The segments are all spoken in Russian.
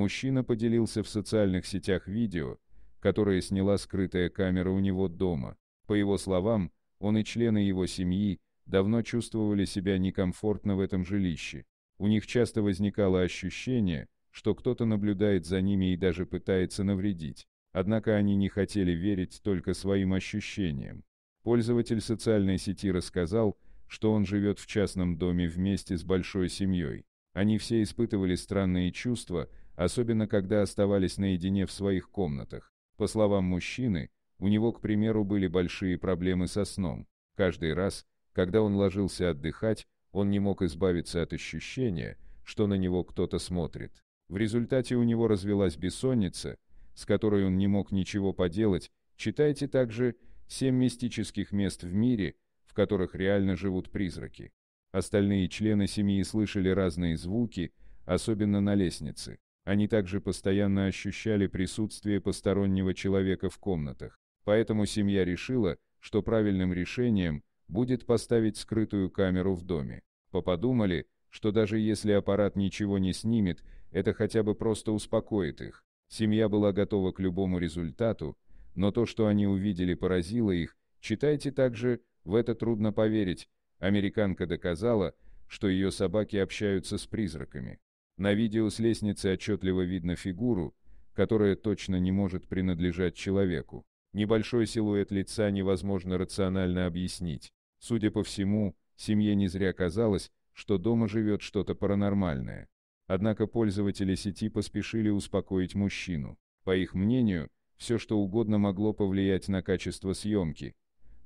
Мужчина поделился в социальных сетях видео, которое сняла скрытая камера у него дома. По его словам, он и члены его семьи давно чувствовали себя некомфортно в этом жилище. У них часто возникало ощущение, что кто-то наблюдает за ними и даже пытается навредить. Однако они не хотели верить только своим ощущениям. Пользователь социальной сети рассказал, что он живет в частном доме вместе с большой семьей. Они все испытывали странные чувства, особенно когда оставались наедине в своих комнатах. По словам мужчины, у него, к примеру, были большие проблемы со сном. Каждый раз, когда он ложился отдыхать, он не мог избавиться от ощущения, что на него кто-то смотрит. В результате у него развелась бессонница, с которой он не мог ничего поделать. Читайте также «Семь мистических мест в мире», в которых реально живут призраки. Остальные члены семьи слышали разные звуки, особенно на лестнице. Они также постоянно ощущали присутствие постороннего человека в комнатах. Поэтому семья решила, что правильным решением будет поставить скрытую камеру в доме. Поподумали, что даже если аппарат ничего не снимет, это хотя бы просто успокоит их. Семья была готова к любому результату, но то, что они увидели, поразило их. Читайте также, в это трудно поверить, американка доказала, что ее собаки общаются с призраками. На видео с лестницы отчетливо видно фигуру, которая точно не может принадлежать человеку. Небольшой силуэт лица невозможно рационально объяснить. Судя по всему, семье не зря казалось, что дома живет что-то паранормальное. Однако пользователи сети поспешили успокоить мужчину. По их мнению, все что угодно могло повлиять на качество съемки.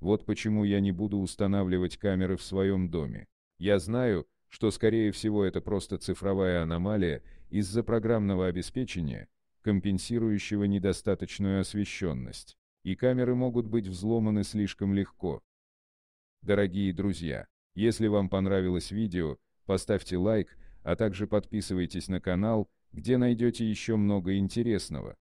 Вот почему я не буду устанавливать камеры в своем доме. Я знаю, что, скорее всего, это просто цифровая аномалия из-за программного обеспечения, компенсирующего недостаточную освещенность, и камеры могут быть взломаны слишком легко. Дорогие друзья, если вам понравилось видео, поставьте лайк, а также подписывайтесь на канал, где найдете еще много интересного.